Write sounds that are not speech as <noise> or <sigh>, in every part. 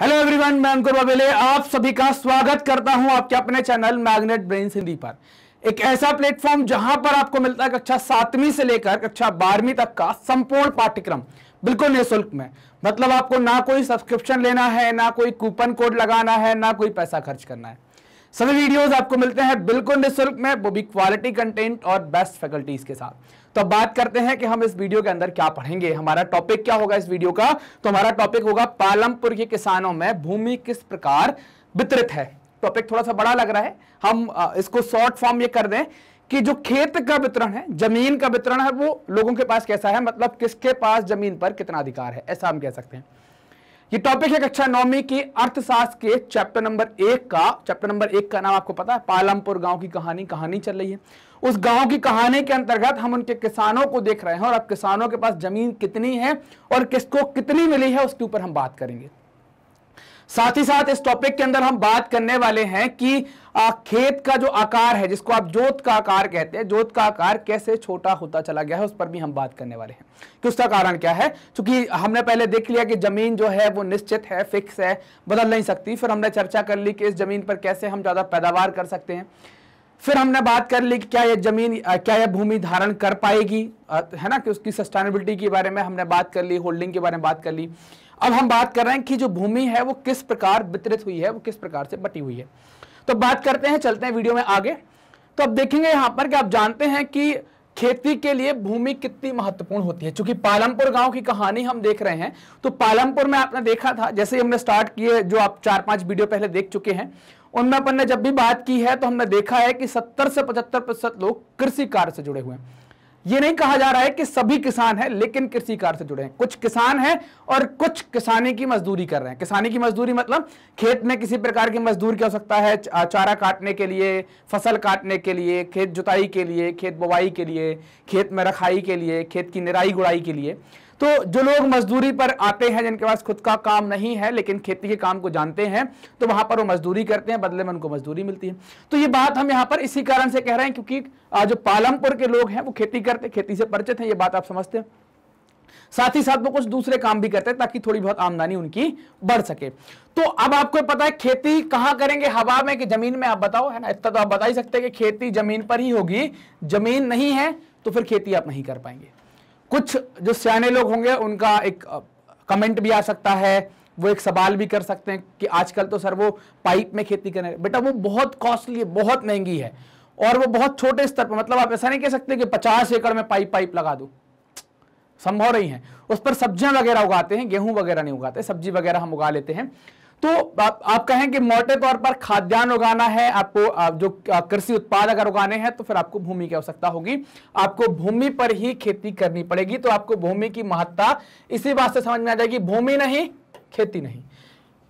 hello everyone मैं अंकुर बबेले आप सभी का स्वागत करता हूं आपके अपने चैनल मैग्नेट ब्रेन हिंदी पर एक ऐसा प्लेटफॉर्म जहां पर आपको मिलता है कक्षा सातवीं से लेकर कक्षा बारहवीं तक का संपूर्ण पाठ्यक्रम बिल्कुल निःशुल्क में मतलब आपको ना कोई सब्सक्रिप्शन लेना है ना कोई कूपन कोड लगाना है ना कोई पैसा खर्च करना है सभी वीडियोज आपको मिलते हैं बिल्कुल निःशुल्क में वो भी क्वालिटी कंटेंट और बेस्ट फैकल्टीज के साथ तो बात करते हैं कि हम इस वीडियो के अंदर क्या पढ़ेंगे हमारा टॉपिक क्या होगा इस वीडियो का तो हमारा टॉपिक होगा पालमपुर के किसानों में भूमि किस प्रकार वितरित है टॉपिक थोड़ा सा बड़ा लग रहा है हम इसको शॉर्ट फॉर्म ये कर दें कि जो खेत का वितरण है जमीन का वितरण है वो लोगों के पास कैसा है मतलब किसके पास जमीन पर कितना अधिकार है ऐसा हम कह सकते हैं ये टॉपिक है कक्षा नौवीं की अर्थशास्त्र के चैप्टर नंबर एक का चैप्टर नंबर एक का नाम आपको पता है पालमपुर गांव की कहानी कहानी चल रही है उस गांव की कहानी के अंतर्गत हम उनके किसानों को देख रहे हैं और अब किसानों के पास जमीन कितनी है और किसको कितनी मिली है उसके ऊपर हम बात करेंगे साथ ही साथ इस टॉपिक के अंदर हम बात करने वाले हैं कि खेत का जो आकार है जिसको आप जोत का आकार कहते हैं जोत का आकार कैसे छोटा होता चला गया है उस पर भी हम बात करने वाले हैं कि उसका कारण क्या है क्योंकि हमने पहले देख लिया कि जमीन जो है वो निश्चित है फिक्स है बदल नहीं सकती फिर हमने चर्चा कर ली कि इस जमीन पर कैसे हम ज़्यादा पैदावार कर सकते हैं फिर हमने बात कर ली कि क्या यह जमीन क्या यह भूमि धारण कर पाएगी है ना कि उसकी सस्टेनेबिलिटी के बारे में हमने बात कर ली होल्डिंग के बारे में बात कर ली अब हम बात कर रहे हैं कि जो भूमि है वो किस प्रकार वितरित हुई है वो किस प्रकार से बटी हुई है तो बात करते हैं चलते हैं वीडियो में आगे तो अब देखेंगे यहाँ पर कि आप जानते हैं कि खेती के लिए भूमि कितनी महत्वपूर्ण होती है क्योंकि पालमपुर गांव की कहानी हम देख रहे हैं तो पालमपुर में आपने देखा था जैसे हमने स्टार्ट किए जो आप चार पांच वीडियो पहले देख चुके हैं उनमें अपन ने जब भी बात की है तो हमने देखा है कि 70 से 75 प्रतिशत लोग कृषि कार्य से जुड़े हुए हैं ये नहीं कहा जा रहा है कि सभी किसान हैं लेकिन कृषि कार्य से जुड़े हैं कुछ किसान हैं और कुछ किसानी की मजदूरी कर रहे हैं किसानी की मजदूरी मतलब खेत में किसी प्रकार की मजदूर क्या हो सकता है चारा काटने के लिए फसल काटने के लिए खेत जुताई के लिए खेत बुवाई के लिए खेत में रखाई के लिए खेत की निराई गुड़ाई के लिए तो जो लोग मजदूरी पर आते हैं जिनके पास खुद का काम नहीं है लेकिन खेती के काम को जानते हैं तो वहां पर वो मजदूरी करते हैं बदले में उनको मजदूरी मिलती है तो ये बात हम यहाँ पर इसी कारण से कह रहे हैं क्योंकि जो पालमपुर के लोग हैं वो खेती करते खेती से परिचित हैं ये बात आप समझते हैं साथ ही साथ वो कुछ दूसरे काम भी करते हैं ताकि थोड़ी बहुत आमदनी उनकी बढ़ सके तो अब आपको पता है खेती कहाँ करेंगे हवा में कि जमीन में आप बताओ है ना इतना तो आप बता ही सकते हैं कि खेती जमीन पर ही होगी जमीन नहीं है तो फिर खेती आप नहीं कर पाएंगे कुछ जो सियाने लोग होंगे उनका एक कमेंट भी आ सकता है वो एक सवाल भी कर सकते हैं कि आजकल तो सर वो पाइप में खेती करें बेटा वो बहुत कॉस्टली है बहुत महंगी है और वो बहुत छोटे स्तर पर मतलब आप ऐसा नहीं कह सकते कि पचास एकड़ में पाइप पाइप लगा दो संभव नहीं है उस पर सब्जियां वगैरह उगाते हैं गेहूं वगैरह नहीं उगाते सब्जी वगैरह हम उगा लेते हैं तो आप, आप कहें कि मोटे तौर पर खाद्यान्न उगाना है आपको आप जो कृषि उत्पाद अगर उगाने हैं तो फिर आपको भूमि की आवश्यकता होगी आपको भूमि पर ही खेती करनी पड़ेगी तो आपको भूमि की महत्ता इसी बात से समझ में आ जाएगी भूमि नहीं खेती नहीं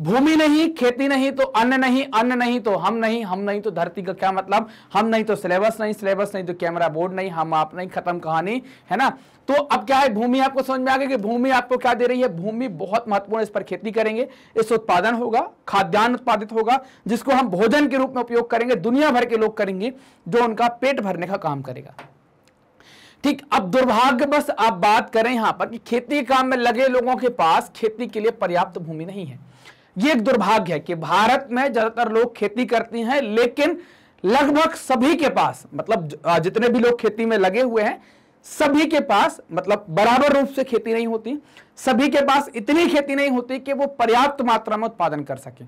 भूमि नहीं खेती नहीं तो अन्न नहीं अन्न नहीं तो हम नहीं हम नहीं तो धरती का क्या मतलब हम नहीं तो सिलेबस नहीं सिलेबस नहीं तो कैमरा बोर्ड नहीं हम आप नहीं खत्म कहानी है ना तो अब क्या है भूमि आपको समझ में आ गया कि भूमि आपको क्या दे रही है भूमि बहुत महत्वपूर्ण इस पर खेती करेंगे इस उत्पादन होगा खाद्यान्न उत्पादित होगा जिसको हम भोजन के रूप में उपयोग करेंगे दुनिया भर के लोग करेंगे जो उनका पेट भरने का काम करेगा ठीक अब दुर्भाग्य बस आप बात करें यहां पर कि खेती काम में लगे लोगों के पास खेती के लिए पर्याप्त भूमि नहीं है ये एक दुर्भाग्य है कि भारत में ज्यादातर लोग खेती करते हैं लेकिन लगभग सभी के पास मतलब जितने भी लोग खेती में लगे हुए हैं सभी के पास मतलब बराबर रूप से खेती नहीं होती सभी के पास इतनी खेती नहीं होती कि वो पर्याप्त मात्रा में उत्पादन कर सके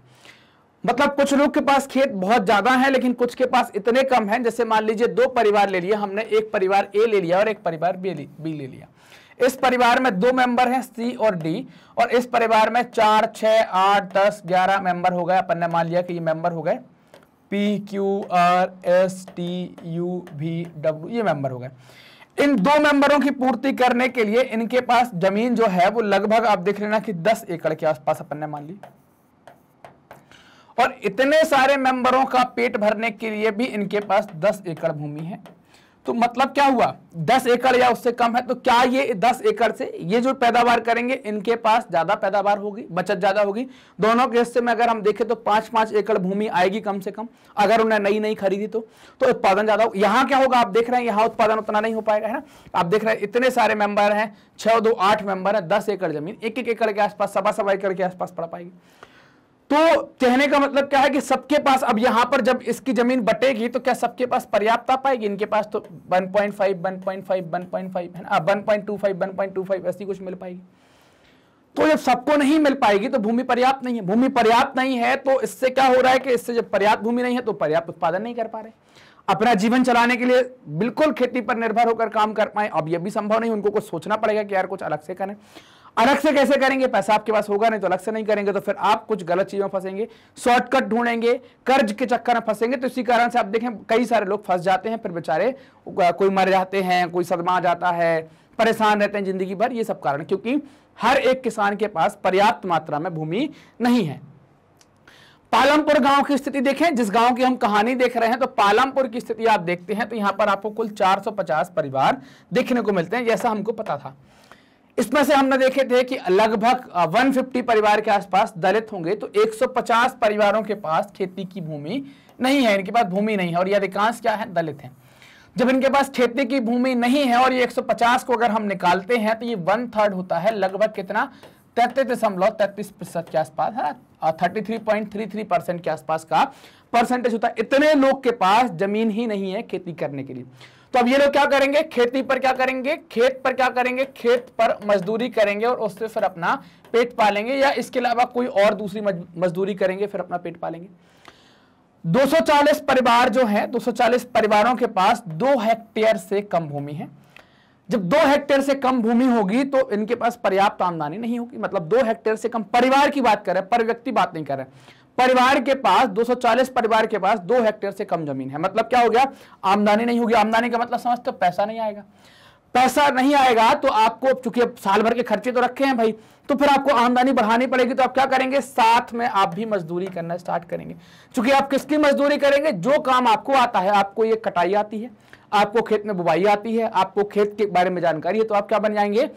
मतलब कुछ लोग के पास खेत बहुत ज्यादा है लेकिन कुछ के पास इतने कम है जैसे मान लीजिए दो परिवार ले लिया हमने एक परिवार ए ले लिया और एक परिवार बी ले, बी ले लिया इस परिवार में दो मेंबर हैं सी और डी और इस परिवार में चार छ आठ दस ग्यारह मेंबर हो गए अपन ने मान लिया कि ये मेंबर हो गए P Q R S T U भी डब्ल्यू ये मेंबर हो गए इन दो मेंबरों की पूर्ति करने के लिए इनके पास जमीन जो है वो लगभग आप देख लेना कि दस एकड़ के आसपास अपन ने मान ली और इतने सारे मेंबरों का पेट भरने के लिए भी इनके पास दस एकड़ भूमि है तो मतलब क्या हुआ दस एकड़ या उससे कम है तो क्या ये दस एकड़ से ये जो पैदावार करेंगे इनके पास ज्यादा पैदावार होगी बचत ज्यादा होगी दोनों के हिस्से में अगर हम देखें तो पांच पांच एकड़ भूमि आएगी कम से कम अगर उन्हें नई नई खरीदी तो तो उत्पादन ज्यादा होगा यहाँ क्या होगा आप देख रहे हैं यहाँ उत्पादन उतना नहीं हो पाएगा है ना आप देख रहे हैं इतने सारे मेंबर हैं छह दो आठ मेंबर है दस एकड़ जमीन एक एक एकड़ के आसपास सवा सवा एकड़ के आसपास पड़ पाएगी तो कहने का मतलब क्या है कि सबके पास अब यहां पर जब इसकी जमीन बटेगी तो क्या सबके पास पर्याप्त आ पाएगी इनके पास तो 1.5 1.5 1.5 है ना 1.25 1.25 ऐसी कुछ मिल पाएगी तो जब सबको नहीं मिल पाएगी तो भूमि पर्याप्त नहीं है भूमि पर्याप्त नहीं है तो इससे क्या हो रहा है कि इससे जब पर्याप्त भूमि नहीं है तो पर्याप्त उत्पादन नहीं कर पा रहे अपना जीवन चलाने के लिए बिल्कुल खेती पर निर्भर होकर काम कर पाए अब यह भी संभव नहीं उनको कुछ सोचना पड़ेगा कि यार कुछ अलग से करें अलग से कैसे करेंगे पैसा आपके पास होगा नहीं तो अलग से नहीं करेंगे तो फिर आप कुछ गलत चीजों में फंसेंगे शॉर्टकट ढूंढेंगे कर्ज के चक्कर में फंसेंगे तो इसी कारण से आप देखें कई सारे लोग फंस जाते हैं फिर बेचारे कोई मर जाते हैं कोई सदमा आ जाता है परेशान रहते हैं जिंदगी भर ये सब कारण क्योंकि हर एक किसान के पास पर्याप्त मात्रा में भूमि नहीं है पालमपुर गांव की स्थिति देखें जिस गांव की हम कहानी देख रहे हैं तो पालमपुर की स्थिति आप देखते हैं तो यहां पर आपको कुल 450 परिवार देखने को मिलते हैं जैसा हमको पता था इसमें से हमने देखे थे कि लगभग 150 परिवार के आसपास दलित होंगे तो 150 परिवारों के पास खेती की भूमि नहीं है इनके पास भूमि नहीं है और ये अधिकांश क्या है दलित हैं जब इनके पास खेती की भूमि नहीं है और ये 150 को अगर हम निकालते हैं तो ये वन थर्ड होता है लगभग कितना तैतीस दशमलव तैतीस प्रतिशत के आसपास है thirty three point three three percent के आसपास का परसेंटेज होता है इतने लोग के पास जमीन ही नहीं है खेती करने के लिए तो अब ये लोग क्या करेंगे खेती पर क्या करेंगे खेत पर क्या करेंगे खेत पर मजदूरी करेंगे और उससे फिर अपना पेट पालेंगे या इसके अलावा कोई और दूसरी मजदूरी करेंगे फिर अपना पेट पालेंगे 240 परिवार जो है 240 परिवारों के पास दो हेक्टेयर से कम भूमि है जब दो हेक्टेयर से कम भूमि होगी तो इनके पास पर्याप्त आमदनी नहीं होगी मतलब दो हेक्टेयर से कम परिवार की बात करें पर व्यक्ति बात नहीं करें परिवार के पास 240 परिवार के पास दो हेक्टेयर से कम जमीन है मतलब क्या हो गया आमदनी नहीं होगी आमदनी का मतलब समझते तो पैसा नहीं आएगा पैसा नहीं आएगा तो आपको चूंकि आप साल भर के खर्चे तो रखे हैं भाई तो फिर आपको आमदनी बढ़ानी पड़ेगी तो आप क्या करेंगे साथ में आप भी मजदूरी करना स्टार्ट करेंगे चूंकि आप किसकी मजदूरी करेंगे जो काम आपको आता है आपको ये कटाई आती है आपको खेत में बुवाई आती है आपको खेत के बारे में जानकारी है तो आप क्या बन जाएंगे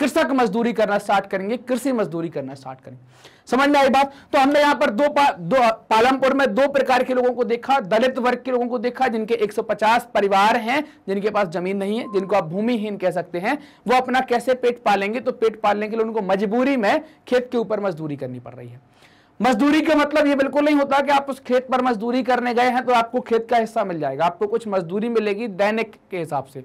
कृषक मजदूरी करना स्टार्ट करेंगे कृषि मजदूरी करना स्टार्ट करेंगे समझ में आई बात तो हमने यहां पर दो, पा, दो पालमपुर में दो प्रकार के लोगों को देखा दलित वर्ग के लोगों को देखा जिनके 150 परिवार हैं जिनके पास जमीन नहीं है जिनको आप भूमिहीन कह सकते हैं वो अपना कैसे पेट पालेंगे तो पेट पालने के लिए उनको मजबूरी में खेत के ऊपर मजदूरी करनी पड़ रही है मजदूरी का मतलब ये बिल्कुल नहीं होता कि आप उस खेत पर मजदूरी करने गए हैं तो आपको खेत का हिस्सा मिल जाएगा आपको कुछ मजदूरी मिलेगी दैनिक के हिसाब से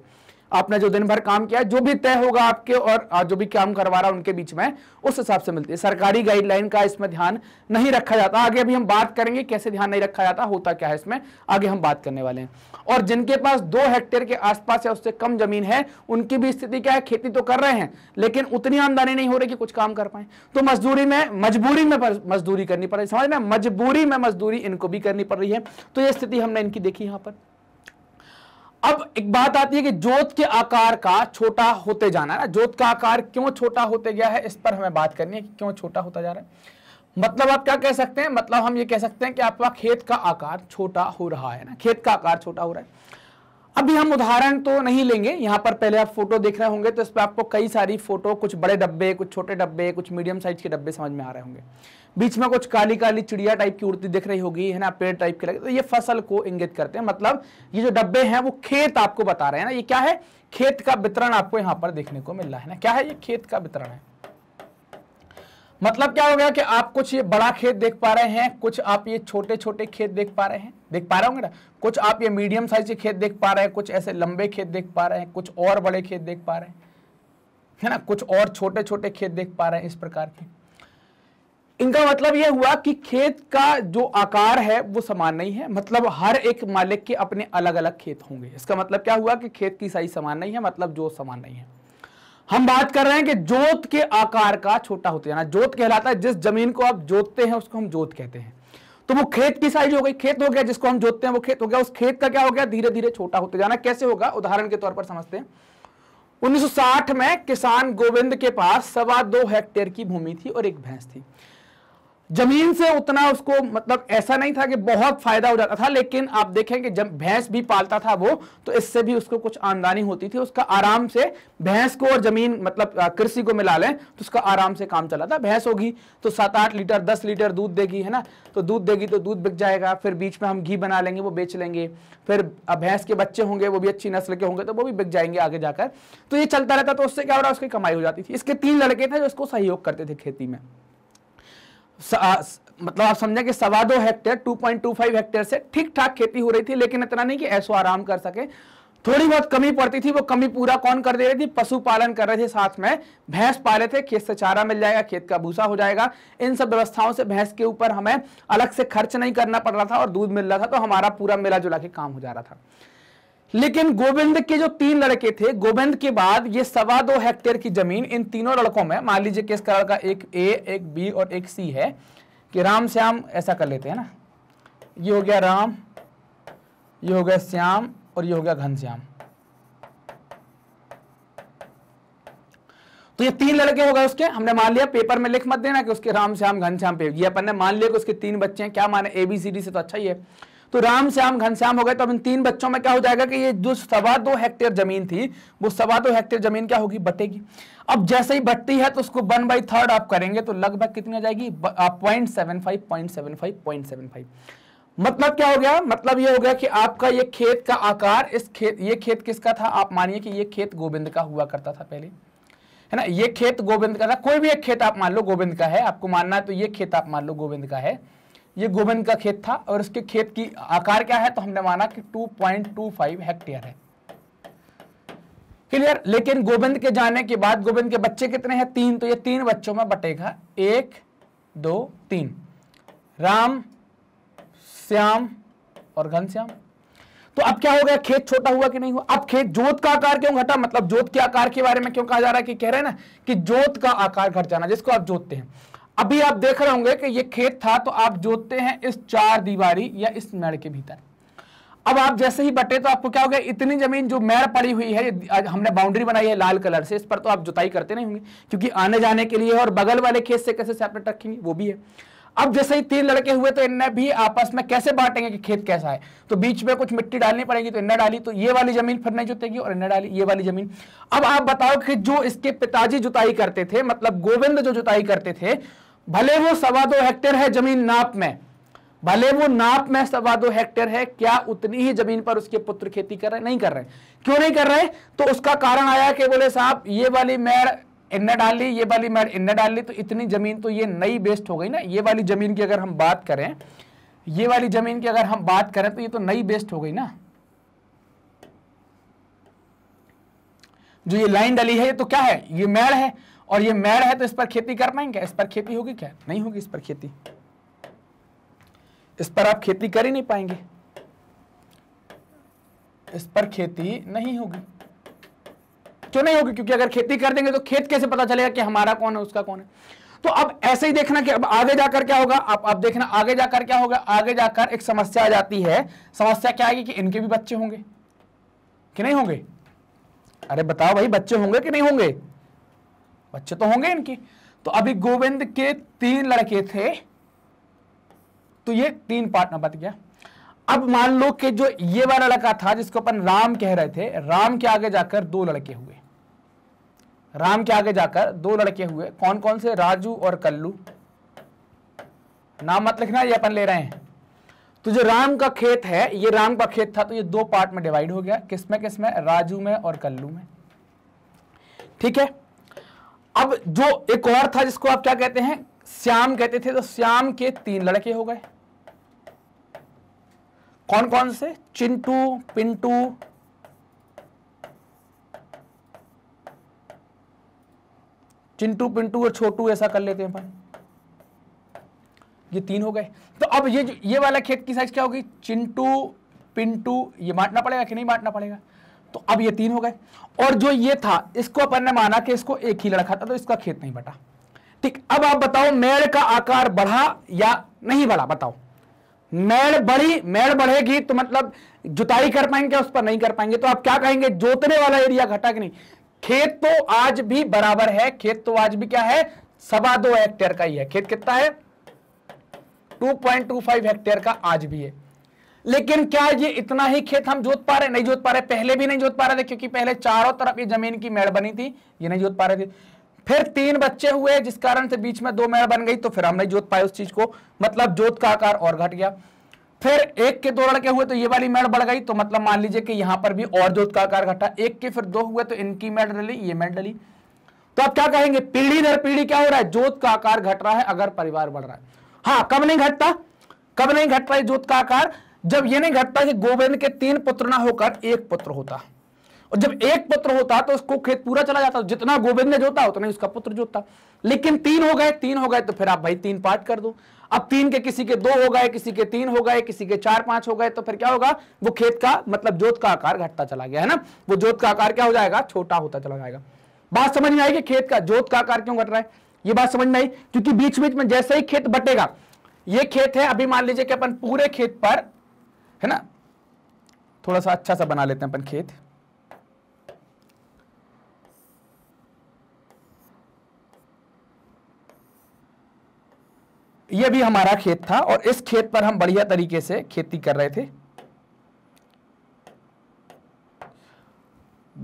आपने जो दिन भर काम किया जो भी तय होगा आपके और जो भी काम करवा रहा है उनके बीच में उस हिसाब से मिलती है सरकारी गाइडलाइन का इसमें ध्यान नहीं रखा जाता आगे अभी हम बात करेंगे कैसे ध्यान नहीं रखा जाता होता क्या है इसमें आगे हम बात करने वाले हैं और जिनके पास दो हेक्टेयर के आसपास या उससे कम जमीन है उनकी भी स्थिति क्या है खेती तो कर रहे हैं लेकिन उतनी आमदनी नहीं हो रही कि कुछ काम कर पाए तो मजदूरी में मजबूरी में मजदूरी करनी पड़ रही समझ में मजबूरी में मजदूरी इनको भी करनी पड़ रही है तो ये स्थिति हमने इनकी देखी यहां पर अब एक बात आती है कि जोत के आकार का छोटा होते जाना ना जोत का आकार क्यों छोटा होते गया है इस पर हमें बात करनी है कि क्यों छोटा होता जा रहा है मतलब आप क्या कह सकते हैं मतलब हम ये कह सकते हैं कि आपका खेत का आकार छोटा हो रहा है ना खेत का आकार छोटा हो रहा है अभी हम उदाहरण तो नहीं लेंगे यहाँ पर पहले आप फोटो देख रहे होंगे तो इस पर आपको कई सारी फोटो कुछ बड़े डब्बे कुछ छोटे डब्बे कुछ मीडियम साइज के डब्बे समझ में आ रहे होंगे बीच में कुछ काली काली चिड़िया टाइप की उड़ती दिख रही होगी है ना पेड़ टाइप के लगे तो ये फसल को इंगित करते हैं मतलब ये जो डब्बे हैं वो खेत आपको बता रहे हैं ना ये क्या है खेत का वितरण आपको यहां पर देखने को मिल रहा है ना क्या है ये खेत का वितरण है मतलब क्या हो गया कि आप कुछ ये बड़ा खेत देख पा रहे हैं कुछ आप ये छोटे छोटे खेत देख पा रहे हैं देख पा रहे होंगे ना कुछ आप ये मीडियम साइज के खेत देख पा रहे हैं कुछ ऐसे लंबे खेत देख पा रहे हैं कुछ और बड़े खेत देख पा रहे हैं है ना कुछ और छोटे छोटे खेत देख पा रहे हैं इस प्रकार के इनका मतलब यह हुआ कि खेत का जो आकार है वो समान नहीं है मतलब हर एक मालिक के अपने अलग अलग खेत होंगे इसका मतलब क्या हुआ कि खेत की साइज समान नहीं है मतलब जोत समान नहीं है हम बात कर रहे हैं कि जोत के आकार का छोटा होते जाना जोत कहलाता है जिस जमीन को आप जोतते हैं उसको हम जोत कहते हैं तो वो खेत की साइज हो गई खेत हो गया जिसको हम जोतते हैं वो खेत हो गया उस खेत का क्या हो गया धीरे धीरे छोटा होते जाना कैसे होगा उदाहरण के तौर पर समझते हैं 1960 में किसान गोविंद के पास सवा दो हेक्टेयर की भूमि थी और एक भैंस थी जमीन से उतना उसको मतलब ऐसा नहीं था कि बहुत फायदा हो जाता था लेकिन आप देखें कि जब भैंस भी पालता था वो तो इससे भी उसको कुछ आमदनी होती थी उसका आराम से भैंस को और जमीन मतलब कृषि को मिला लें तो उसका आराम से काम चला था भैंस होगी तो सात आठ लीटर दस लीटर दूध देगी है ना तो दूध देगी तो दूध बिक जाएगा फिर बीच में हम घी बना लेंगे वो बेच लेंगे फिर भैंस के बच्चे होंगे वो भी अच्छी नस्ल के होंगे तो वो भी बिक जाएंगे आगे जाकर तो ये चलता रहता तो उससे क्या हो रहा उसकी कमाई हो जाती थी इसके तीन लड़के थे जो इसको सहयोग करते थे खेती में मतलब आप समझें कि सवा दो हेक्टेयर 2.25 हेक्टेयर से ठीक ठाक खेती हो रही थी लेकिन इतना नहीं कि ऐसो आराम कर सके थोड़ी बहुत कमी पड़ती थी वो कमी पूरा कौन कर दे रही थी पशुपालन कर रहे थे साथ में भैंस पाले थे खेत से चारा मिल जाएगा खेत का भूसा हो जाएगा इन सब व्यवस्थाओं से भैंस के ऊपर हमें अलग से खर्च नहीं करना पड़ रहा था और दूध मिल रहा था तो हमारा पूरा मिला जुला के काम हो जा रहा था लेकिन गोविंद के जो तीन लड़के थे गोविंद के बाद ये सवा दो हेक्टेयर की जमीन इन तीनों लड़कों में मान लीजिए किस कलर लड़का एक ए एक बी और एक सी है कि राम श्याम ऐसा कर लेते हैं ना ये हो गया राम ये हो गया श्याम और ये हो गया घनश्याम तो ये तीन लड़के हो गए उसके हमने मान लिया पेपर में लिख मत देना कि उसके राम श्याम घनश्याम पे ये अपन ने मान लिया कि उसके तीन बच्चे हैं क्या माने एबीसीडी से तो अच्छा ही है तो राम श्याम घनश्याम हो गए तो अब इन तीन बच्चों में क्या हो जाएगा कि ये जो सवा दो हेक्टेयर जमीन थी वो सवा दो हेक्टेयर जमीन क्या होगी बटेगी अब जैसे ही बटती है तो उसको वन बाई थर्ड आप करेंगे तो लगभग कितनी आ जाएगी point seven five point seven five point seven five मतलब क्या हो गया मतलब ये हो गया कि आपका ये खेत का आकार इस खेत ये खेत किसका था आप मानिए कि ये खेत गोविंद का हुआ करता था पहले है ना ये खेत गोविंद का था कोई भी एक खेत आप मान लो गोविंद का है आपको मानना है तो ये खेत आप मान लो गोविंद का है ये गोविंद का खेत था और इसके खेत की आकार क्या है तो हमने माना कि 2.25 हेक्टेयर है क्लियर लेकिन गोविंद के जाने के बाद गोविंद के बच्चे कितने हैं तीन तो ये तीन बच्चों में बटेगा एक दो तीन राम श्याम और घनश्याम तो अब क्या हो गया खेत छोटा हुआ कि नहीं हुआ अब खेत जोत का आकार क्यों घटा मतलब जोत के आकार के बारे में क्यों कहा जा रहा है कि कह रहे हैं ना कि जोत का आकार घट जाना जिसको आप जोतते हैं अभी आप देख रहे होंगे कि ये खेत था तो आप जोतते हैं इस चार दीवारी या इस मेड़ के भीतर अब आप जैसे ही बटे तो आपको क्या हो गया इतनी जमीन जो मैड़ पड़ी हुई है हमने बाउंड्री बनाई है लाल कलर से इस पर तो आप जुताई करते नहीं होंगे क्योंकि आने जाने के लिए और बगल वाले खेत से कैसे सेपरेट रखेंगे वो भी है अब जैसे ही तीन लड़के हुए तो इनने भी आपस में कैसे बांटेंगे कि खेत कैसा है तो बीच में कुछ मिट्टी डालनी पड़ेगी तो इन्हें डाली तो ये वाली जमीन फिर नहीं जुतेगी और इन्हें डाली ये वाली जमीन अब आप बताओ कि जो इसके पिताजी जुताई करते थे मतलब गोविंद जो जुताई करते थे भले वो सवा दो हेक्टेयर है जमीन नाप में भले वो नाप में सवा दो हेक्टेयर है क्या उतनी ही जमीन पर उसके पुत्र खेती कर रहे नहीं कर रहे क्यों नहीं कर रहे तो उसका कारण आया कि बोले साहब ये वाली मैड़ इनने डाल ली ये वाली मैर इनने डाल ली तो इतनी जमीन तो ये नई बेस्ट हो गई ना ये वाली जमीन की अगर हम बात करें ये वाली जमीन की अगर हम बात करें तो ये तो नई बेस्ट हो गई ना जो ये लाइन डली है ये तो क्या है ये मैड़ है और ये मैड़ है तो इस पर खेती कर पाएंगे इस पर खेती होगी क्या नहीं होगी इस पर खेती इस पर आप खेती कर ही नहीं पाएंगे इस पर खेती नहीं होगी क्यों नहीं होगी क्योंकि अगर खेती कर देंगे तो खेत कैसे पता चलेगा कि हमारा कौन है उसका कौन है तो अब ऐसे ही देखना कि अब आगे जाकर क्या होगा अब अब देखना आगे जाकर क्या होगा आगे जाकर एक समस्या आ जाती है समस्या क्या आएगी कि इनके भी बच्चे होंगे कि नहीं होंगे अरे बताओ भाई बच्चे होंगे कि नहीं होंगे बच्चे तो होंगे इनके तो अभी गोविंद के तीन लड़के थे तो ये तीन पार्टनर बच गया अब मान लो कि जो ये वाला लड़का था जिसको अपन राम कह रहे थे राम के आगे जाकर दो लड़के हुए राम के आगे जाकर दो लड़के हुए कौन कौन से राजू और कल्लू नाम मत लिखना ये अपन ले रहे हैं तो जो राम का खेत है ये राम का खेत था तो ये दो पार्ट में डिवाइड हो गया किसमें किसमें राजू में और कल्लू में ठीक है अब जो एक और था जिसको आप क्या कहते हैं श्याम कहते थे तो श्याम के तीन लड़के हो गए कौन कौन से चिंटू पिंटू चिंटू पिंटू और छोटू ऐसा कर लेते हैं अपन ये तीन हो गए तो अब ये ये वाला खेत की साइज क्या होगी चिंटू पिंटू ये बांटना पड़ेगा कि नहीं बांटना पड़ेगा तो अब ये तीन हो गए और जो ये था इसको अपन ने माना कि इसको एक ही लड़का था तो इसका खेत नहीं बटा ठीक अब आप बताओ मेड़ का आकार बढ़ा या नहीं बढ़ा बताओ मेड़ बढ़ी मेड़ बढ़ेगी तो मतलब जुताई कर पाएंगे क्या उस पर नहीं कर पाएंगे तो आप क्या कहेंगे जोतने वाला एरिया घटा कि नहीं खेत तो आज भी बराबर है खेत तो आज भी क्या है सवा दो हेक्टेयर का ही है खेत कितना है 2.25 हेक्टेयर का आज भी है लेकिन क्या ये इतना ही खेत हम जोत पा रहे नहीं जोत पा रहे पहले भी नहीं जोत पा रहे थे क्योंकि पहले चारों तरफ ये जमीन की मेड़ बनी थी ये नहीं जोत पा रहे थे फिर तीन बच्चे हुए जिस कारण से बीच में दो मेड़ बन गई तो फिर हम नहीं जोत पाए उस चीज को मतलब जोत का आकार और घट गया फिर एक के दो लड़के हुए तो ये वाली मेड़ बढ़ गई तो मतलब मान लीजिए कि यहां पर भी और जोत का आकार घटा एक के फिर दो हुए तो इनकी मेड़ डली ये मेड़ डली तो आप क्या कहेंगे पीढ़ी दर पीढ़ी क्या हो रहा है जोत का आकार घट रहा है अगर परिवार बढ़ रहा है हाँ कब नहीं घटता कब नहीं घट रहा है जोत का आकार जब यह नहीं घटता कि गोविंद के तीन पुत्र ना होकर एक पुत्र होता और जब एक पुत्र होता तो उसको खेत पूरा चला जाता जितना गोविंद ने जोता उतना ही उसका पुत्र जोता लेकिन तीन हो गए तीन हो गए तो फिर आप भाई तीन पार्ट कर दो अब तीन के किसी के दो हो गए किसी के तीन हो गए किसी के चार पांच हो गए तो फिर क्या होगा वो खेत का मतलब जोत का आकार घटता चला गया है ना वो जोत का आकार क्या हो जाएगा छोटा होता चला जाएगा बात समझ में आई कि खेत का जोत का आकार क्यों घट रहा है ये बात समझ में आई क्योंकि बीच बीच में जैसे ही खेत बटेगा ये खेत है अभी मान लीजिए कि अपन पूरे खेत पर है ना थोड़ा सा अच्छा सा बना लेते हैं अपन खेत ये भी हमारा खेत था और इस खेत पर हम बढ़िया तरीके से खेती कर रहे थे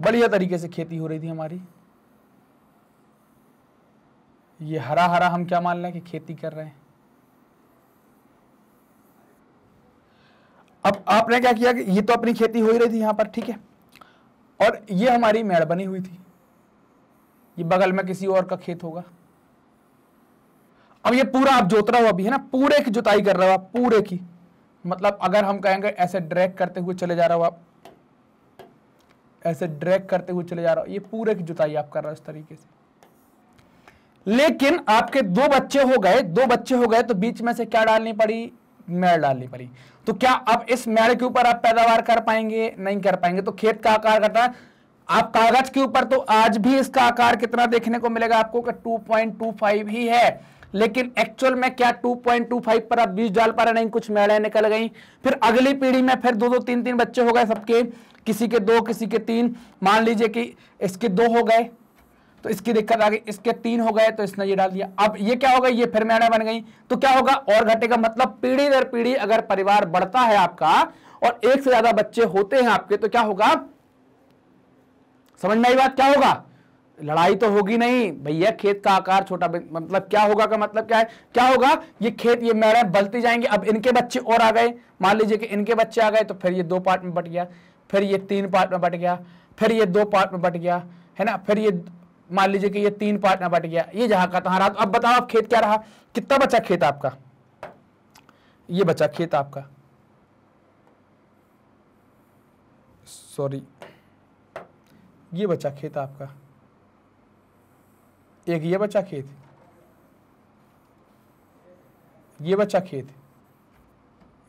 बढ़िया तरीके से खेती हो रही थी हमारी ये हरा हरा हम क्या मान लें कि खेती कर रहे हैं अब आपने क्या किया कि ये तो अपनी खेती हो ही रही थी यहां पर ठीक है और ये हमारी मेड़ बनी हुई थी ये बगल में किसी और का खेत होगा अब ये पूरा आप जोत रहे हो अभी है ना पूरे की जुताई कर रहे हो आप पूरे की मतलब अगर हम कहेंगे ऐसे ड्रैग करते हुए चले जा रहे हो आप ऐसे ड्रैग करते हुए चले जा रहे हो ये पूरे की जुताई आप कर रहे हो इस तरीके से लेकिन आपके दो बच्चे हो गए दो बच्चे हो गए तो बीच में से क्या डालनी पड़ी मैड़ डालनी पड़ी तो क्या अब इस मैड़ के ऊपर आप पैदावार कर पाएंगे नहीं कर पाएंगे तो खेत का आकार करता है आप कागज के ऊपर तो आज भी इसका आकार कितना देखने को मिलेगा आपको टू पॉइंट टू फाइव ही है लेकिन एक्चुअल में क्या 2.25 पर आप बीज डाल पा रहे नहीं कुछ मेड़े निकल गई फिर अगली पीढ़ी में फिर दो दो तीन तीन बच्चे हो गए सबके किसी के दो किसी के तीन मान लीजिए कि इसके दो हो गए तो इसकी दिक्कत आ गई इसके तीन हो गए तो इसने ये डाल दिया अब ये क्या होगा ये फिर मैं बन गई तो क्या होगा और घटेगा मतलब पीढ़ी दर पीढ़ी अगर परिवार बढ़ता है आपका और एक से ज्यादा बच्चे होते हैं आपके तो क्या होगा समझ में आई बात क्या होगा लड़ाई तो होगी नहीं भैया खेत का आकार छोटा मतलब क्या होगा का मतलब क्या है क्या होगा ये खेत ये मैडम बलती जाएंगे अब इनके बच्चे और आ गए मान लीजिए कि इनके बच्चे आ गए तो फिर ये दो पार्ट में बट गया फिर ये तीन पार्ट में बट गया फिर ये दो पार्ट में बट गया है ना फिर ये मान लीजिए कि ये तीन पार्ट में बट गया ये जहां का तहां रहा अब बताओ आप खेत क्या रहा कितना बचा खेत आपका ये बचा खेत आपका सॉरी ये बचा खेत आपका एक ये बचा खेत ये बचा खेत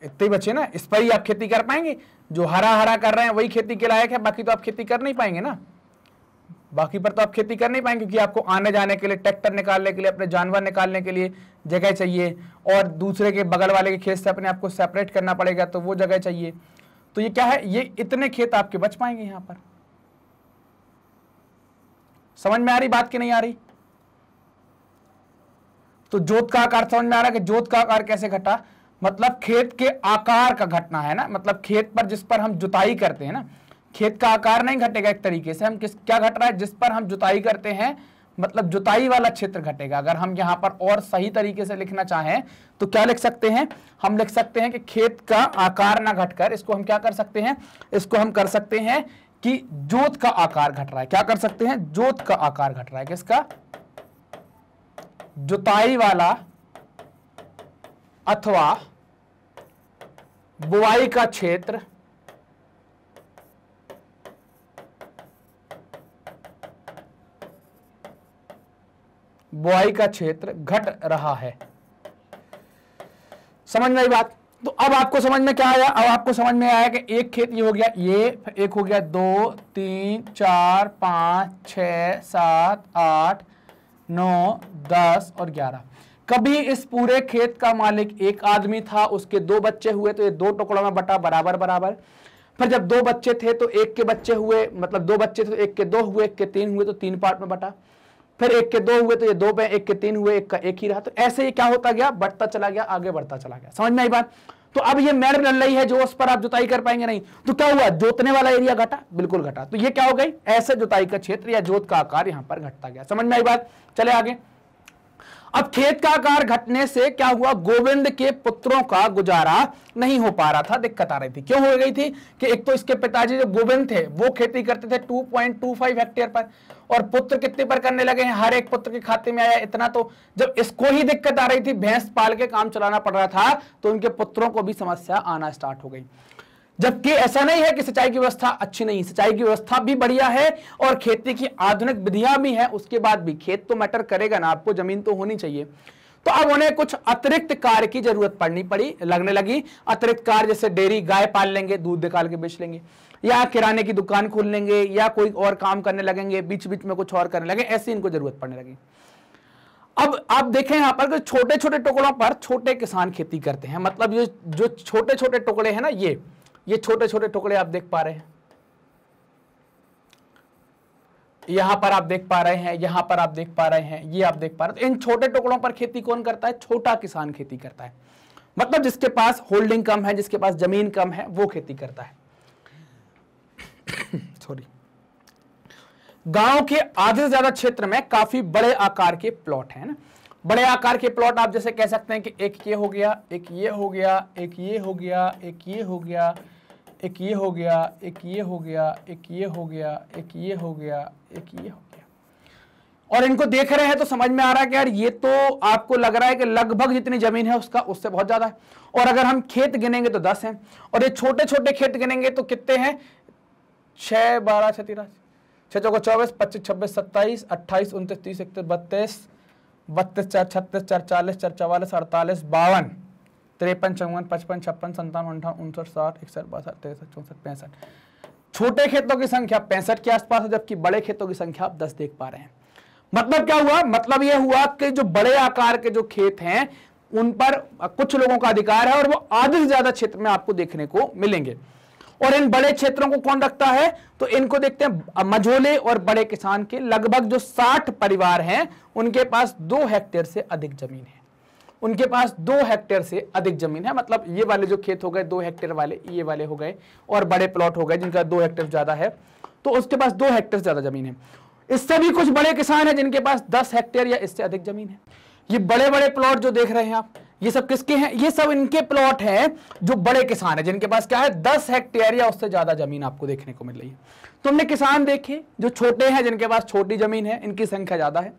इतने बचे ना इस पर ही आप खेती कर पाएंगे जो हरा हरा कर रहे हैं वही खेती के लायक है बाकी तो आप खेती कर नहीं पाएंगे ना बाकी पर तो आप खेती कर नहीं पाएंगे क्योंकि आपको आने जाने के लिए ट्रैक्टर निकालने के लिए अपने जानवर निकालने के लिए जगह चाहिए और दूसरे के बगल वाले के खेत से अपने आपको सेपरेट करना पड़ेगा तो वो जगह चाहिए तो ये क्या है ये इतने खेत आपके बच पाएंगे यहां पर समझ में आ रही बात की नहीं आ रही तो जोत का आकार समझ में आ रहा है कि जोत का आकार कैसे घटा मतलब खेत के आकार का घटना है ना मतलब खेत पर जिस पर हम जुताई करते हैं ना खेत का आकार नहीं घटेगा एक तरीके से हम किस क्या घट रहा है जिस पर हम जुताई करते हैं मतलब जुताई वाला क्षेत्र घटेगा अगर हम यहां पर और सही तरीके से लिखना चाहें तो क्या लिख सकते हैं हम लिख सकते हैं कि खेत का आकार ना घटकर इसको हम क्या कर सकते हैं इसको हम कर सकते हैं कि जोत का आकार घट रहा है क्या कर सकते हैं जोत का आकार घट रहा है किसका जुताई वाला अथवा बुआई का क्षेत्र बुआई का क्षेत्र घट रहा है समझ में आई बात तो अब आपको समझ में क्या आया अब आपको समझ में आया कि एक खेत ये हो गया ये एक हो गया दो तीन चार पाँच छ सात आठ नौ दस और ग्यारह कभी इस पूरे खेत का मालिक एक आदमी था उसके दो बच्चे हुए तो ये दो टुकड़ों में बटा बराबर बराबर फिर जब दो बच्चे थे तो एक के बच्चे हुए मतलब दो बच्चे थे तो एक के दो हुए एक के तीन हुए तो तीन पार्ट में बटा फिर एक के दो हुए तो ये दो पे एक के तीन हुए एक का एक ही रहा तो ऐसे ये क्या होता गया बढ़ता चला गया आगे बढ़ता चला गया समझ में आई बात तो अब ये मैड लड़ रही है जो उस पर आप जुताई कर पाएंगे नहीं तो क्या हुआ जोतने वाला एरिया घटा बिल्कुल घटा तो ये क्या हो गई ऐसे जुताई का क्षेत्र या जोत का आकार यहां पर घटता गया समझ में आई बात चले आगे अब खेत का आकार घटने से क्या हुआ गोविंद के पुत्रों का गुजारा नहीं हो पा रहा था दिक्कत आ रही थी क्यों हो गई थी कि एक तो इसके पिताजी जो गोविंद थे वो खेती करते थे 2.25 हेक्टेयर पर और पुत्र कितने पर करने लगे हैं हर एक पुत्र के खाते में आया इतना तो जब इसको ही दिक्कत आ रही थी भैंस पाल के काम चलाना पड़ रहा था तो उनके पुत्रों को भी समस्या आना स्टार्ट हो गई जबकि ऐसा नहीं है कि सिंचाई की व्यवस्था अच्छी नहीं सिंचाई की व्यवस्था भी बढ़िया है और खेती की आधुनिक विधियां भी है उसके बाद भी खेत तो मैटर करेगा ना आपको जमीन तो होनी चाहिए तो अब उन्हें कुछ अतिरिक्त कार्य की जरूरत पड़नी पड़ी लगने लगी अतिरिक्त कार्य जैसे डेयरी गाय पाल लेंगे दूध निकाल के बेच लेंगे या किराने की दुकान खोल लेंगे या कोई और काम करने लगेंगे बीच बीच में कुछ और करने लगे ऐसी इनको जरूरत पड़ने लगी अब आप देखें यहां पर छोटे छोटे टुकड़ों पर छोटे किसान खेती करते हैं मतलब ये जो छोटे छोटे टुकड़े हैं ना ये ये छोटे छोटे टुकड़े आप देख पा रहे हैं यहां पर आप देख पा रहे हैं यहां पर आप देख पा रहे हैं ये आप देख पा रहे हैं इन छोटे टुकड़ों पर खेती कौन करता है छोटा किसान खेती करता है मतलब जिसके पास होल्डिंग कम है जिसके पास जमीन कम है वो खेती करता है सॉरी <coughs> गांव के आधे से ज्यादा क्षेत्र में काफी बड़े आकार के प्लॉट है ना बड़े आकार के प्लॉट आप जैसे कह सकते हैं कि एक ये हो गया एक ये हो गया एक ये हो गया एक ये हो गया एक ये हो गया एक ये हो गया एक ये हो गया एक ये हो गया एक ये हो गया और इनको देख रहे हैं तो समझ में आ रहा है कि यार ये तो आपको लग रहा है कि लगभग जितनी जमीन है उसका उससे बहुत ज्यादा है और अगर हम खेत गिनेंगे तो दस हैं और ये छोटे छोटे खेत गिनेंगे तो कितने हैं छ बारह छतीराज छः चौको चौबीस पच्चीस छब्बीस सत्ताईस अट्ठाईस उनतीस तीस इकतीस बत्तीस बत्तीस चार छत्तीस चार चालीस चार चवालीस अड़तालीस बावन तिरपन चौवन पचपन छप्पन संतावन अंठावन उनसठ साठ इकसठ बासठ तिरसठ चौंसठ पैंसठ छोटे खेतों की संख्या पैंसठ के आसपास है जबकि बड़े खेतों की संख्या आप दस देख पा रहे हैं मतलब क्या हुआ मतलब यह हुआ कि जो बड़े आकार के जो खेत हैं उन पर कुछ लोगों का अधिकार है और वो आधे से ज्यादा क्षेत्र में आपको देखने को मिलेंगे और इन बड़े क्षेत्रों को कौन रखता है तो इनको देखते हैं मझोले और बड़े किसान के लगभग जो 60 परिवार हैं उनके पास दो हेक्टेयर से अधिक जमीन है उनके पास दो हेक्टेयर से अधिक जमीन है मतलब ये वाले जो खेत हो गए दो हेक्टेयर वाले ये वाले हो गए और बड़े प्लॉट हो गए जिनका दो हेक्टेयर ज्यादा है तो उसके पास दो हेक्टेयर ज्यादा जमीन है इससे भी कुछ बड़े किसान है जिनके पास दस हेक्टेयर या इससे अधिक जमीन है ये बड़े बड़े प्लॉट जो देख रहे हैं आप ये सब किसके हैं ये सब इनके प्लॉट हैं जो बड़े किसान हैं जिनके पास क्या है दस हेक्टेयर या उससे ज्यादा जमीन आपको देखने को मिल रही है तो हमने किसान देखे जो छोटे हैं जिनके पास छोटी जमीन है इनकी संख्या ज्यादा है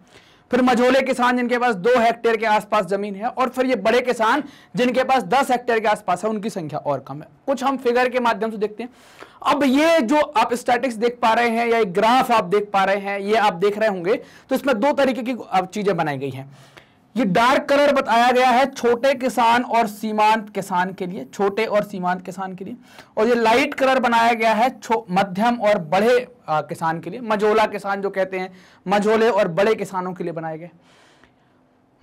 फिर मझोले किसान जिनके पास दो हेक्टेयर के आसपास जमीन है और फिर ये बड़े किसान जिनके पास दस हेक्टेयर के आसपास है उनकी संख्या और कम है कुछ हम फिगर के माध्यम से देखते हैं अब ये जो आप स्टैटिक्स देख पा रहे हैं या ग्राफ आप देख पा रहे हैं ये आप देख रहे होंगे तो इसमें दो तरीके की चीजें बनाई गई हैं ये डार्क कलर बताया गया है छोटे किसान और सीमांत किसान के लिए छोटे और सीमांत किसान के लिए और ये लाइट कलर बनाया गया है मध्यम और बड़े आ, किसान के लिए मझोला किसान जो कहते हैं मझोले और बड़े किसानों के लिए बनाए गए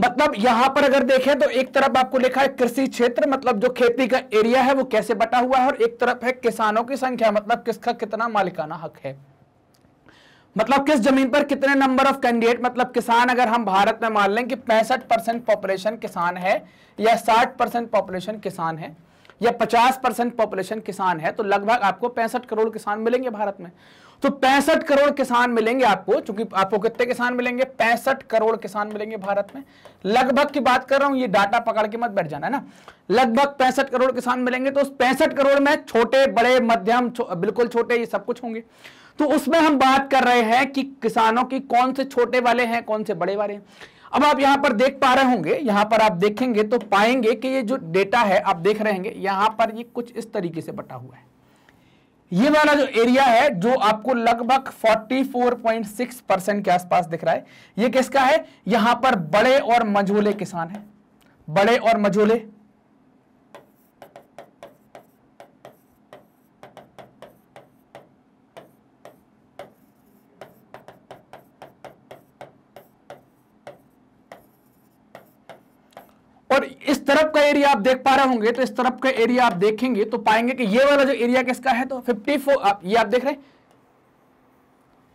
मतलब यहां पर अगर देखें तो एक तरफ आपको लिखा है कृषि क्षेत्र मतलब जो खेती का एरिया है वो कैसे बटा हुआ है और एक तरफ है किसानों की संख्या मतलब किसका कितना मालिकाना हक है मतलब किस जमीन पर कितने नंबर ऑफ कैंडिडेट मतलब किसान अगर हम भारत में मान लें कि पैंसठ परसेंट पॉपुलेशन किसान है या साठ परसेंट पॉपुलेशन किसान है या पचास परसेंट पॉपुलेशन किसान है तो लगभग आपको पैंसठ करोड़ किसान मिलेंगे भारत में तो पैंसठ करोड़ किसान मिलेंगे आपको चूंकि आपको कितने किसान मिलेंगे पैंसठ करोड़ किसान मिलेंगे भारत में लगभग की बात कर रहा हूं ये डाटा पकड़ के मत बैठ जाना है ना लगभग पैंसठ करोड़ किसान मिलेंगे तो उस पैंसठ करोड़ में छोटे बड़े मध्यम बिल्कुल छोटे ये सब कुछ होंगे तो उसमें हम बात कर रहे हैं कि किसानों की कौन से छोटे वाले हैं कौन से बड़े वाले हैं अब आप यहां पर देख पा रहे होंगे यहां पर आप देखेंगे तो पाएंगे कि ये जो डेटा है आप देख रहे हैं यहां पर ये कुछ इस तरीके से बटा हुआ है ये वाला जो एरिया है जो आपको लगभग 44.6 परसेंट के आसपास दिख रहा है ये किसका है यहां पर बड़े और मझोले किसान है बड़े और मझोले का एरिया आप देख पा रहे होंगे तो इस तरफ का एरिया आप देखेंगे तो पाएंगे कि ये वाला जो एरिया किसका है तो फिफ्टी फोर आप, ये आप देख रहे हैं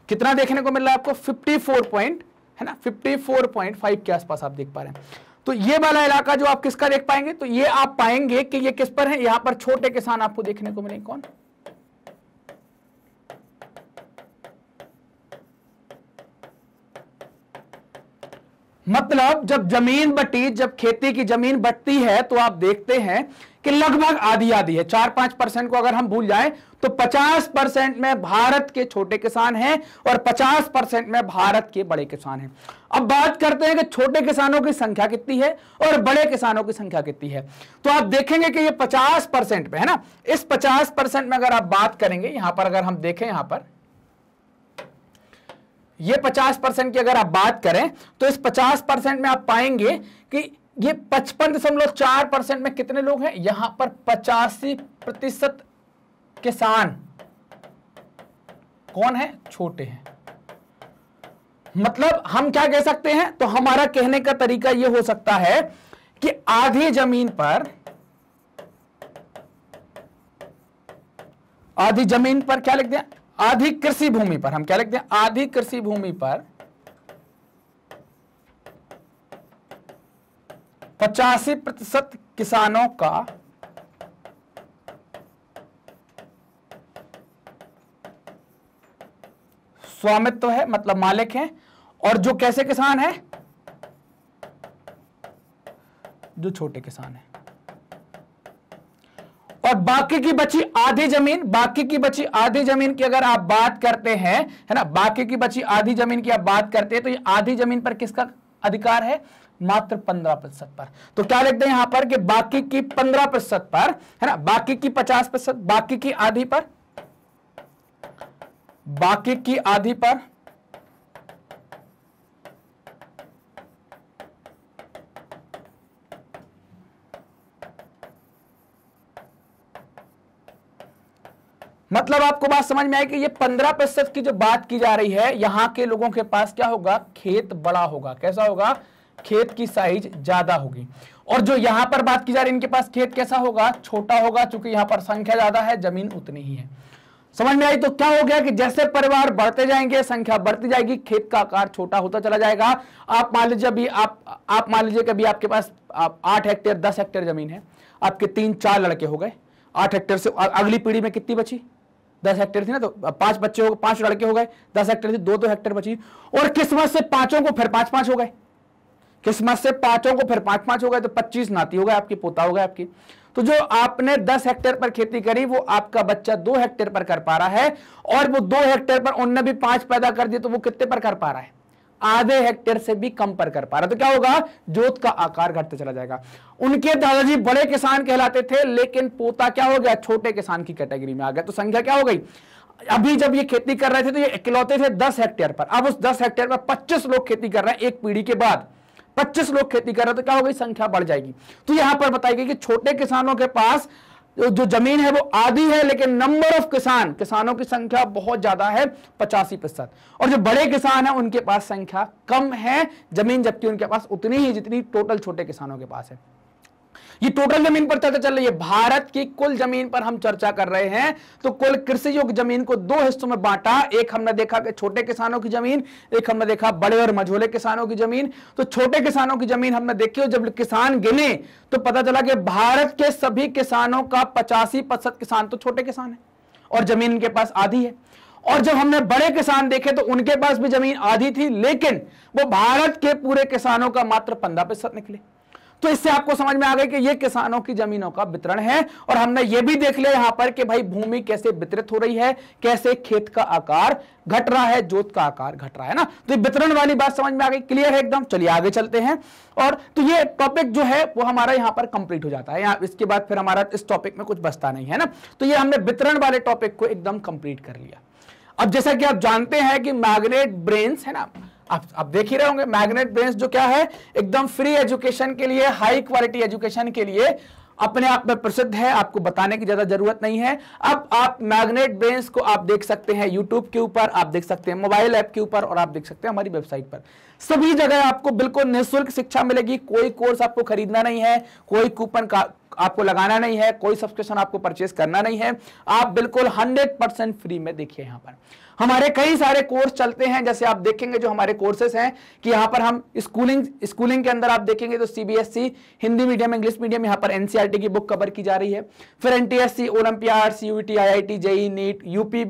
कितना देखने को मिल रहा है आपको फिफ्टी पॉइंट है ना फिफ्टी पॉइंट के आसपास आप देख पा रहे हैं तो ये वाला इलाका जो आप किसका देख पाएंगे तो ये आप पाएंगे कि ये किस पर है यहां पर छोटे किसान आपको देखने को मिलेंगे कौन मतलब जब जमीन बटी जब खेती की जमीन बटती है तो आप देखते हैं कि लगभग आधी आधी है चार पांच परसेंट को अगर हम भूल जाएं तो पचास परसेंट में भारत के छोटे किसान हैं और पचास परसेंट में भारत के बड़े किसान हैं अब बात करते हैं कि छोटे किसानों की संख्या कितनी है और बड़े किसानों की संख्या कितनी है तो आप देखेंगे कि ये पचास परसेंट में है ना इस पचास परसेंट में अगर आप बात करेंगे यहां पर अगर हम देखें यहां पर ये 50 परसेंट की अगर आप बात करें तो इस 50 परसेंट में आप पाएंगे कि ये पचपन दशमलव चार परसेंट में कितने लोग हैं यहां पर पचासी प्रतिशत किसान कौन है छोटे हैं मतलब हम क्या कह सकते हैं तो हमारा कहने का तरीका यह हो सकता है कि आधी जमीन पर आधी जमीन पर क्या लिख दिया आधी कृषि भूमि पर हम क्या लिखते हैं आधी कृषि भूमि पर पचासी प्रतिशत किसानों का स्वामित्व तो है मतलब मालिक है और जो कैसे किसान है जो छोटे किसान है और बाकी की बची आधी जमीन बाकी की बची आधी जमीन की अगर आप बात करते हैं है ना बाकी की बची आधी जमीन की आप बात करते हैं तो ये आधी जमीन पर किसका अधिकार है मात्र पंद्रह प्रतिशत पर तो क्या लिखते हैं यहां पर कि बाकी की पंद्रह प्रतिशत पर है ना बाकी की पचास प्रतिशत बाकी की आधी पर बाकी की आधी पर मतलब आपको बात समझ में आई कि ये पंद्रह प्रतिशत की जो बात की जा रही है यहाँ के लोगों के पास क्या होगा खेत बड़ा होगा कैसा होगा खेत की साइज ज्यादा होगी और जो यहां पर बात की जा रही है इनके पास खेत कैसा होगा छोटा होगा चूंकि यहां पर संख्या ज्यादा है जमीन उतनी ही है समझ में आई तो क्या हो गया कि जैसे परिवार बढ़ते जाएंगे संख्या बढ़ती जाएगी खेत का आकार छोटा होता चला जाएगा आप मान लीजिए अभी आप आप मान लीजिए कि अभी आपके पास आप आठ हेक्टेयर दस हेक्टेयर जमीन है आपके तीन चार लड़के हो गए आठ हेक्टेयर से अगली पीढ़ी में कितनी बची दस हेक्टेयर थी ना तो पांच बच्चे हो गए पांच लड़के हो गए दस हेक्टेयर थी दो दो हेक्टेयर बची और किस्मत से पांचों को फिर पांच पांच हो गए किस्मत से पांचों को फिर पांच पांच हो गए तो पच्चीस नाती हो गए आपकी पोता हो गए आपकी तो जो आपने दस हेक्टेयर पर खेती करी वो आपका बच्चा दो हेक्टेयर पर कर पा रहा है और वो दो हेक्टेयर पर उनने भी पांच पैदा कर दिए तो वो कितने पर कर पा रहा है आधे हेक्टेयर से भी कम पर कर पा रहा तो क्या होगा जोत का आकार घटते चला जाएगा उनके दादाजी बड़े किसान कहलाते थे लेकिन पोता क्या हो गया छोटे किसान की कैटेगरी में आ गया तो संख्या क्या हो गई अभी जब ये खेती कर रहे थे तो ये इकलौते थे दस हेक्टेयर पर अब उस दस हेक्टेयर पर पच्चीस लोग खेती कर रहे हैं एक पीढ़ी के बाद पच्चीस लोग खेती कर रहे हैं तो क्या हो गई संख्या बढ़ जाएगी तो यहां पर बताई गई कि छोटे किसानों के पास जो जमीन है वो आधी है लेकिन नंबर ऑफ किसान किसानों की संख्या बहुत ज्यादा है पचासी प्रतिशत और जो बड़े किसान हैं उनके पास संख्या कम है जमीन जबकि उनके पास उतनी ही जितनी टोटल छोटे किसानों के पास है ये टोटल जमीन पर चर्चा चल रही है भारत की कुल जमीन पर हम चर्चा कर रहे हैं तो कुल कृषि योग्य जमीन को दो हिस्सों में बांटा एक हमने देखा कि छोटे किसानों की जमीन एक हमने देखा बड़े और मझोले किसानों की जमीन तो छोटे किसानों की जमीन हमने देखी और जब किसान गिने तो पता चला कि भारत के सभी किसानों का पचासी प्रतिशत किसान तो छोटे किसान है और जमीन इनके पास आधी है और जब हमने बड़े किसान देखे तो उनके पास भी जमीन आधी थी लेकिन वो भारत के पूरे किसानों का मात्र पंद्रह प्रतिशत निकले तो इससे आपको समझ में आ गया कि ये किसानों की जमीनों का वितरण है और हमने ये भी देख लिया यहां पर कि भाई भूमि कैसे वितरित हो रही है कैसे खेत का आकार घट रहा है जोत का आकार घट रहा है ना तो वितरण वाली बात समझ में आ गई क्लियर है एकदम चलिए आगे चलते हैं और तो ये टॉपिक जो है वो हमारा यहाँ पर कंप्लीट हो जाता है यहाँ इसके बाद फिर हमारा इस टॉपिक में कुछ बचता नहीं है ना तो ये हमने वितरण वाले टॉपिक को एकदम कंप्लीट कर लिया अब जैसा कि आप जानते हैं कि मैग्नेट ब्रेन्स है ना आप आप देख ही रहे होंगे मैग्नेट ब्रेन जो क्या है एकदम फ्री एजुकेशन के लिए हाई क्वालिटी एजुकेशन के लिए अपने आप में प्रसिद्ध है आपको बताने की ज्यादा जरूरत नहीं है अब आप मैग्नेट ब्रेन्स को आप देख सकते हैं यूट्यूब के ऊपर आप देख सकते हैं मोबाइल ऐप के ऊपर और आप देख सकते हैं हमारी वेबसाइट पर सभी जगह आपको बिल्कुल निःशुल्क शिक्षा मिलेगी कोई कोर्स आपको खरीदना नहीं है कोई कूपन का आपको लगाना नहीं है कोई सब्सक्रिप्शन आपको परचेस करना नहीं है आप बिल्कुल 100 परसेंट फ्री में देखिए यहाँ पर हमारे कई सारे कोर्स चलते हैं जैसे आप देखेंगे जो हमारे कोर्सेस हैं कि यहाँ पर हम स्कूलिंग स्कूलिंग के अंदर आप देखेंगे तो CBSE e, Hindi medium English medium यहाँ पर एनसीआरटी e की बुक कवर की जा रही है फिर NTSE olympiad CUET IIT JEE NEET UP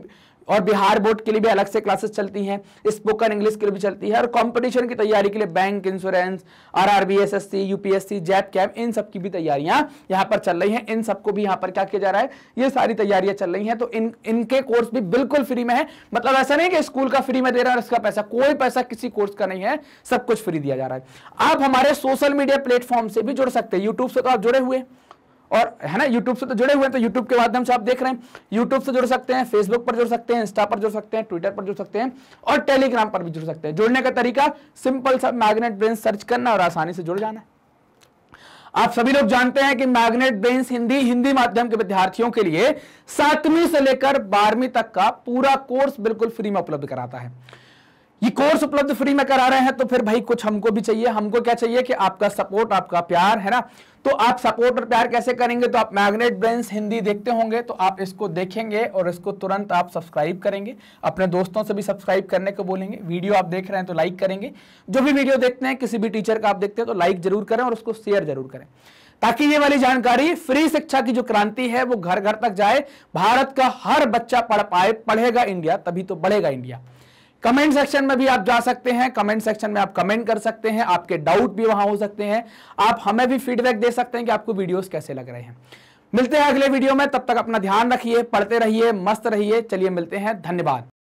और बिहार बोर्ड के लिए भी अलग से क्लासेस चलती हैं स्पोकन इंग्लिश के लिए भी चलती है और कंपटीशन की तैयारी के लिए bank insurance R R B S S C UPSC जैप कैम इन सब की भी तैयारियां यहाँ पर चल रही हैं इन सबको भी यहाँ पर क्या किया जा रहा है ये सारी तैयारियां चल रही हैं तो इन इनके कोर्स भी बिल्कुल फ्री में है मतलब ऐसा नहीं कि स्कूल का फ्री में दे रहा है इसका पैसा कोई पैसा किसी कोर्स का नहीं है सब कुछ फ्री दिया जा रहा है आप हमारे सोशल मीडिया प्लेटफॉर्म से भी जुड़ सकते हैं यूट्यूब से तो आप जुड़े हुए और है ना यूट्यूब से तो जुड़े हुए हैं तो यूट्यूब के माध्यम से आप देख रहे हैं यूट्यूब से जुड़ सकते हैं फेसबुक पर जुड़ सकते हैं इंस्टा पर जुड़ सकते हैं ट्विटर पर जुड़ सकते हैं और टेलीग्राम पर भी जुड़ सकते हैं जुड़ने का तरीका सिंपल सा मैग्नेट ब्रेन सर्च करना और आसानी से जुड़ जाना आप सभी लोग जानते हैं कि मैग्नेट ब्रेन्स हिंदी हिंदी माध्यम के विद्यार्थियों के लिए सातवीं से लेकर बारहवीं तक का पूरा कोर्स बिल्कुल फ्री में उपलब्ध कराता है ये कोर्स उपलब्ध फ्री में करा रहे हैं तो फिर भाई कुछ हमको भी चाहिए हमको क्या चाहिए कि आपका सपोर्ट आपका प्यार है ना तो आप सपोर्ट और प्यार कैसे करेंगे तो आप मैग्नेट ब्रेंस हिंदी देखते होंगे तो आप इसको देखेंगे और इसको तुरंत आप सब्सक्राइब करेंगे अपने दोस्तों से भी सब्सक्राइब करने को बोलेंगे वीडियो आप देख रहे हैं तो लाइक करेंगे जो भी वीडियो देखते हैं किसी भी टीचर का आप देखते हैं तो लाइक जरूर करें और उसको शेयर जरूर करें ताकि ये वाली जानकारी फ्री शिक्षा की जो क्रांति है वो घर घर तक जाए भारत का हर बच्चा पढ़ पाए पढ़ेगा इंडिया तभी तो बढ़ेगा इंडिया कमेंट सेक्शन में भी आप जा सकते हैं कमेंट सेक्शन में आप कमेंट कर सकते हैं आपके डाउट भी वहां हो सकते हैं आप हमें भी फीडबैक दे सकते हैं कि आपको वीडियोस कैसे लग रहे हैं मिलते हैं अगले वीडियो में तब तक अपना ध्यान रखिए पढ़ते रहिए मस्त रहिए चलिए मिलते हैं धन्यवाद